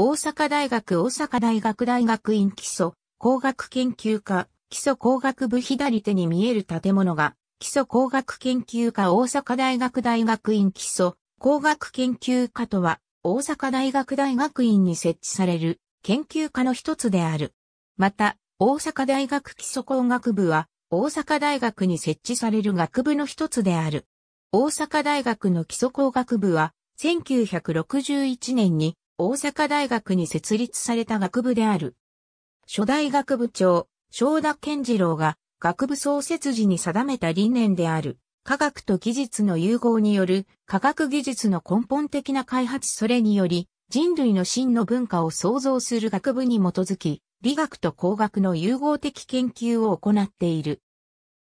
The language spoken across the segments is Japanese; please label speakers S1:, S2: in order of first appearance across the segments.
S1: 大阪大学大阪大学大学院基礎工学研究科基礎工学部左手に見える建物が基礎工学研究科大阪大学大学院基礎工学研究科とは大阪大学大学院に設置される研究科の一つである。また大阪大学基礎工学部は大阪大学に設置される学部の一つである。大阪大学の基礎工学部は1961年に大阪大学に設立された学部である。初代学部長、正田健次郎が学部創設時に定めた理念である。科学と技術の融合による科学技術の根本的な開発それにより人類の真の文化を創造する学部に基づき理学と工学の融合的研究を行っている。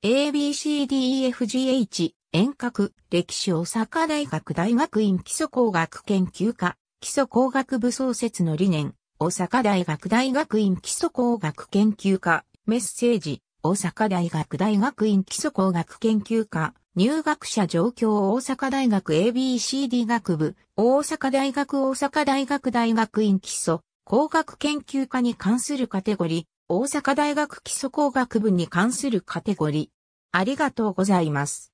S1: ABCDEFGH 遠隔歴史大阪大学大学院基礎工学研究科基礎工学部創設の理念、大阪大学大学院基礎工学研究科、メッセージ、大阪大学大学院基礎工学研究科、入学者状況大阪大学 ABCD 学部、大阪大学大阪大学大学院基礎、工学研究科に関するカテゴリー、大阪大学基礎工学部に関するカテゴリー。ありがとうございます。